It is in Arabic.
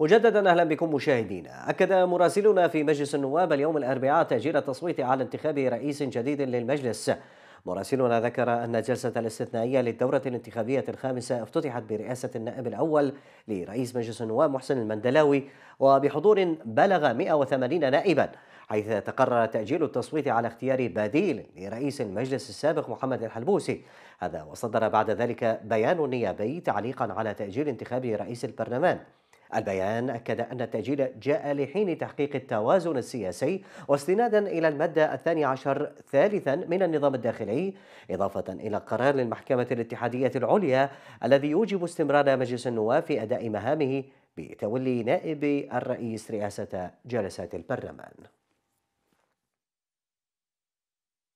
مجددا اهلا بكم مشاهدينا اكد مراسلنا في مجلس النواب اليوم الاربعاء تاجيل التصويت على انتخاب رئيس جديد للمجلس مراسلنا ذكر أن الجلسة الاستثنائية للدورة الانتخابية الخامسة افتتحت برئاسة النائب الأول لرئيس مجلس النواب محسن المندلاوي وبحضور بلغ 180 نائبا حيث تقرر تأجيل التصويت على اختيار بديل لرئيس المجلس السابق محمد الحلبوسي هذا وصدر بعد ذلك بيان نيابي تعليقا على تأجيل انتخاب رئيس البرلمان البيان أكد أن التأجيل جاء لحين تحقيق التوازن السياسي واستنادا إلى المادة الثاني عشر ثالثا من النظام الداخلي إضافة إلى قرار للمحكمة الاتحادية العليا الذي يوجب استمرار مجلس النواب في أداء مهامه بتولي نائب الرئيس رئاسة جلسات البرلمان